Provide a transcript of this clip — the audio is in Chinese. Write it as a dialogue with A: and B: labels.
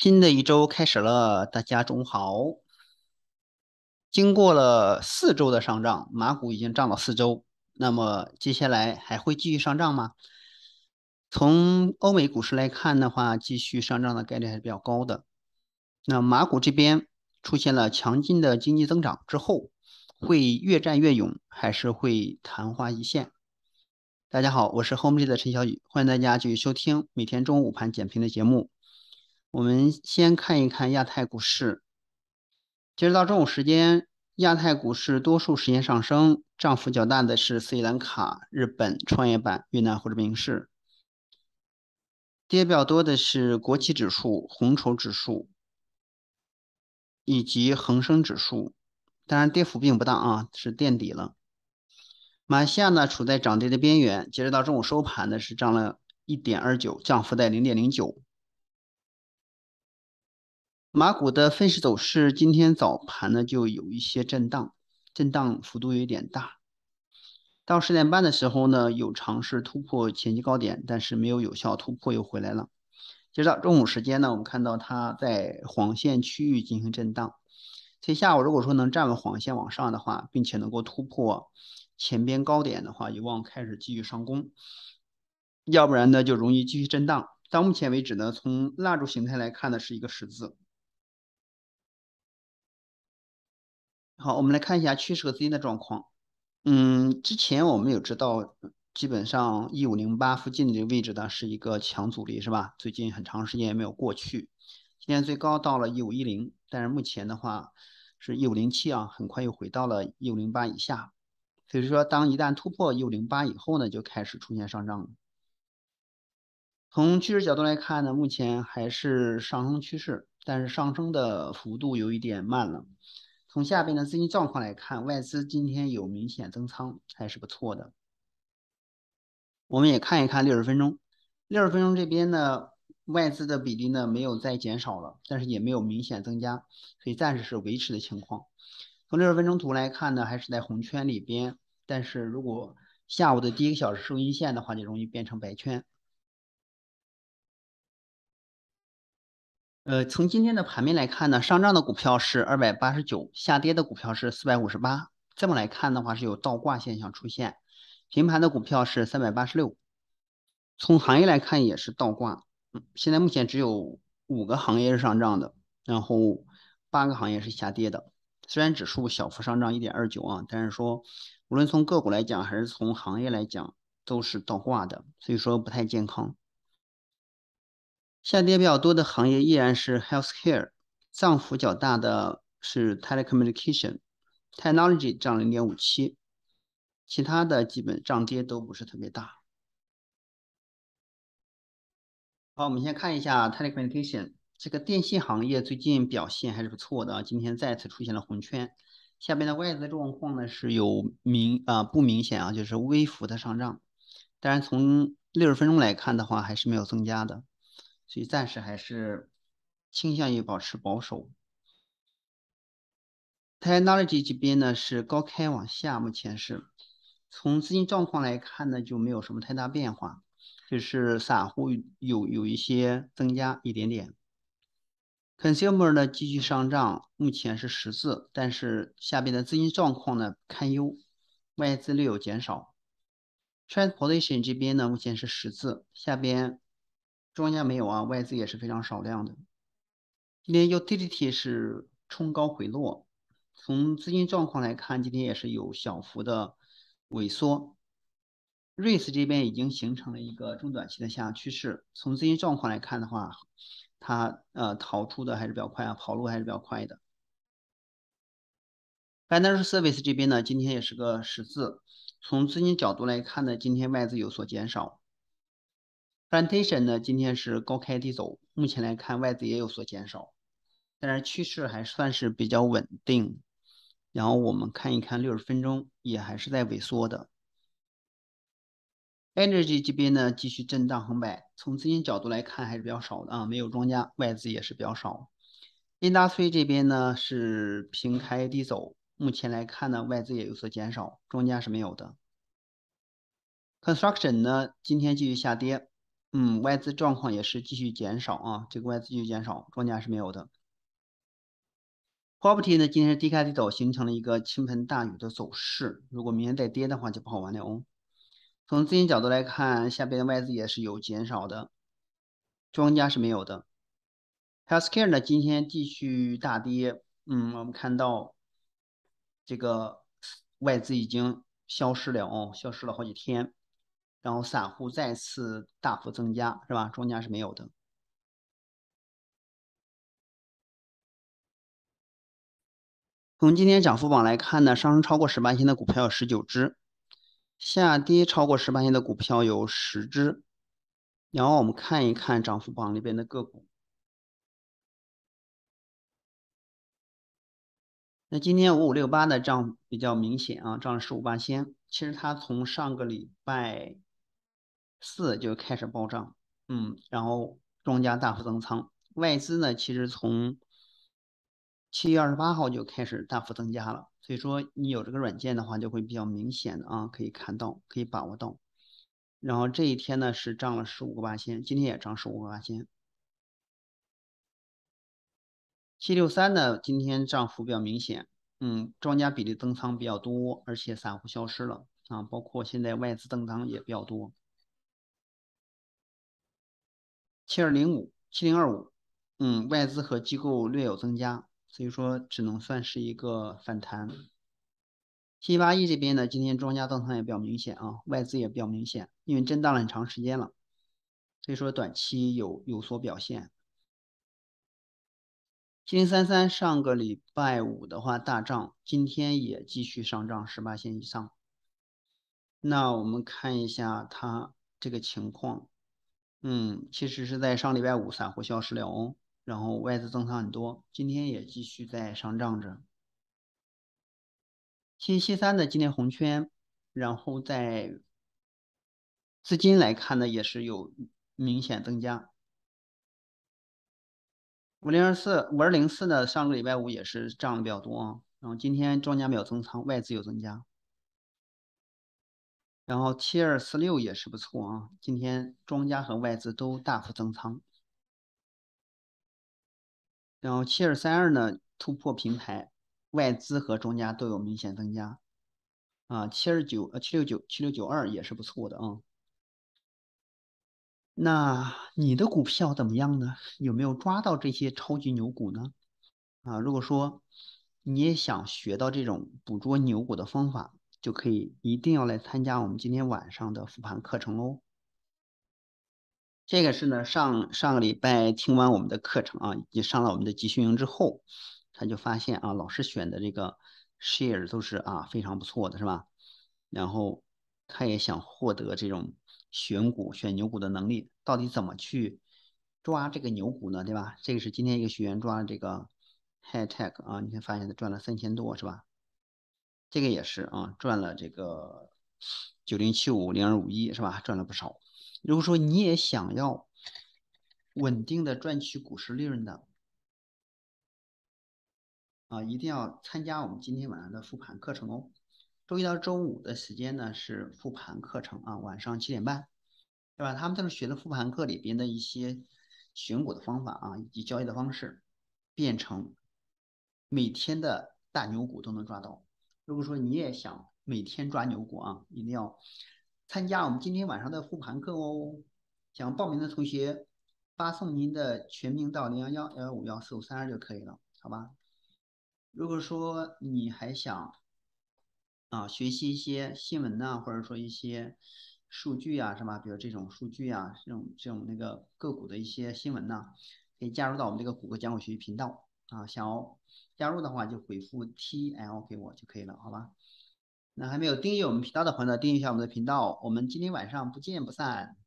A: 新的一周开始了，大家中午好。经过了四周的上涨，马股已经涨了四周，那么接下来还会继续上涨吗？从欧美股市来看的话，继续上涨的概率还是比较高的。那马股这边出现了强劲的经济增长之后，会越战越勇，还是会昙花一现？大家好，我是 Home 的陈小雨，欢迎大家继续收听每天中午午盘点评的节目。我们先看一看亚太股市。截止到中午时间，亚太股市多数时间上升，涨幅较大的是斯里兰卡、日本创业板、越南或者明势，跌比较多的是国企指数、红筹指数以及恒生指数。当然跌幅并不大啊，是垫底了。马来西亚呢处在涨跌的边缘，截止到中午收盘的是涨了一点二九，涨幅在零点零九。马股的分时走势，今天早盘呢就有一些震荡，震荡幅度有点大。到十点半的时候呢，有尝试突破前期高点，但是没有有效突破，又回来了。接着中午时间呢，我们看到它在黄线区域进行震荡。今天下午如果说能站稳黄线往上的话，并且能够突破前边高点的话，有望开始继续上攻；要不然呢，就容易继续震荡。到目前为止呢，从蜡烛形态来看呢，是一个十字。好，我们来看一下趋势和资金的状况。嗯，之前我们有知道，基本上一五零八附近这个位置呢是一个强阻力，是吧？最近很长时间也没有过去，今天最高到了一五一零，但是目前的话是一五零七啊，很快又回到了一五零八以下。所以说，当一旦突破一五零八以后呢，就开始出现上涨了。从趋势角度来看呢，目前还是上升趋势，但是上升的幅度有一点慢了。从下边的资金状况来看，外资今天有明显增仓，还是不错的。我们也看一看六十分钟，六十分钟这边呢，外资的比例呢没有再减少了，但是也没有明显增加，所以暂时是维持的情况。从六十分钟图来看呢，还是在红圈里边，但是如果下午的第一个小时收阴线的话，就容易变成白圈。呃，从今天的盘面来看呢，上涨的股票是二百八十九，下跌的股票是四百五十八。这么来看的话，是有倒挂现象出现。平盘的股票是三百八十六。从行业来看也是倒挂。现在目前只有五个行业是上涨的，然后八个行业是下跌的。虽然指数小幅上涨一点二九啊，但是说无论从个股来讲还是从行业来讲都是倒挂的，所以说不太健康。下跌比较多的行业依然是 healthcare，涨幅较大的是 telecommunication，technology 涨零0.57，其他的基本涨跌都不是特别大。好，我们先看一下 telecommunication 这个电信行业最近表现还是不错的，今天再次出现了红圈。下边的外资状况呢是有明啊不明显啊，就是微幅的上涨，但是从六十分钟来看的话，还是没有增加的。所以暂时还是倾向于保持保守。Technology 这边呢是高开往下，目前是，从资金状况来看呢就没有什么太大变化，就是散户有有一些增加一点点。Consumer 呢继续上涨，目前是十字，但是下边的资金状况呢堪忧，外资略有减少。Transportation 这边呢目前是十字，下边。庄家没有啊，外资也是非常少量的。今天 Utility 是冲高回落，从资金状况来看，今天也是有小幅的萎缩。r 瑞士这边已经形成了一个中短期的下趋势，从资金状况来看的话，它呃逃出的还是比较快啊，跑路还是比较快的。Financial Service 这边呢，今天也是个十字，从资金角度来看呢，今天外资有所减少。Plantation 呢，今天是高开低走，目前来看外资也有所减少，但是趋势还算是比较稳定。然后我们看一看六十分钟，也还是在萎缩的。Energy 这边呢，继续震荡横摆，从资金角度来看还是比较少的啊，没有庄家，外资也是比较少。Industri 这边呢是平开低走，目前来看呢外资也有所减少，庄家是没有的。Construction 呢，今天继续下跌。嗯，外资状况也是继续减少啊，这个外资继续减少，庄家是没有的。Property 呢，今天是低开低走，形成了一个倾盆大雨的走势。如果明天再跌的话，就不好玩了哦。从资金角度来看，下边的外资也是有减少的，庄家是没有的。Healthcare 呢，今天继续大跌，嗯，我们看到这个外资已经消失了哦，消失了好几天。然后散户再次大幅增加，是吧？庄家是没有的。从今天涨幅榜来看呢，上升超过十八天的股票有十九只，下跌超过十八天的股票有十只。然后我们看一看涨幅榜里边的个股。那今天五五六八的涨比较明显啊，涨了十五八仙。其实它从上个礼拜。四就开始暴涨，嗯，然后庄家大幅增仓，外资呢其实从七月二十八号就开始大幅增加了，所以说你有这个软件的话就会比较明显的啊，可以看到，可以把握到。然后这一天呢是涨了十五个八千，今天也涨十五个八千。七六三呢今天涨幅比较明显，嗯，庄家比例增仓比较多，而且散户消失了啊，包括现在外资增仓也比较多。七二零五七零二五，嗯，外资和机构略有增加，所以说只能算是一个反弹。七八一这边呢，今天庄家动仓也比较明显啊，外资也比较明显，因为震荡了很长时间了，所以说短期有有所表现。七零三三上个礼拜五的话大涨，今天也继续上涨十八线以上。那我们看一下它这个情况。嗯，其实是在上礼拜五散户消失了哦，然后外资增仓很多，今天也继续在上涨着。星期三的今天红圈，然后在资金来看呢也是有明显增加。五零二四五二零四呢上个礼拜五也是涨的比较多啊，然后今天庄家没有增仓，外资有增加。然后七二四六也是不错啊，今天庄家和外资都大幅增仓。然后七二三二呢突破平台，外资和庄家都有明显增加。啊，七二九呃七六九七六九二也是不错的啊。那你的股票怎么样呢？有没有抓到这些超级牛股呢？啊，如果说你也想学到这种捕捉牛股的方法。就可以，一定要来参加我们今天晚上的复盘课程哦。这个是呢，上上个礼拜听完我们的课程啊，以及上了我们的集训营之后，他就发现啊，老师选的这个 share 都是啊非常不错的，是吧？然后他也想获得这种选股、选牛股的能力，到底怎么去抓这个牛股呢？对吧？这个是今天一个学员抓的这个 high tech 啊，你发现他赚了三千多，是吧？这个也是啊，赚了这个九零七五零二五一是吧？赚了不少。如果说你也想要稳定的赚取股市利润的啊，一定要参加我们今天晚上的复盘课程哦。周一到周五的时间呢是复盘课程啊，晚上七点半，对吧？他们在这学的复盘课里边的一些选股的方法啊，以及交易的方式，变成每天的大牛股都能抓到。如果说你也想每天抓牛股啊，一定要参加我们今天晚上的复盘课哦。想报名的同学，发送您的全名到零幺幺幺五幺四五三二就可以了，好吧？如果说你还想啊学习一些新闻呐，或者说一些数据呀，是吧？比如这种数据啊，这种这种那个个股的一些新闻呐，可以加入到我们这个谷歌讲股学习频道啊，想加入的话就回复 T L 给我就可以了，好吧？那还没有订阅我们频道的朋友呢，订阅一下我们的频道。我们今天晚上不见不散。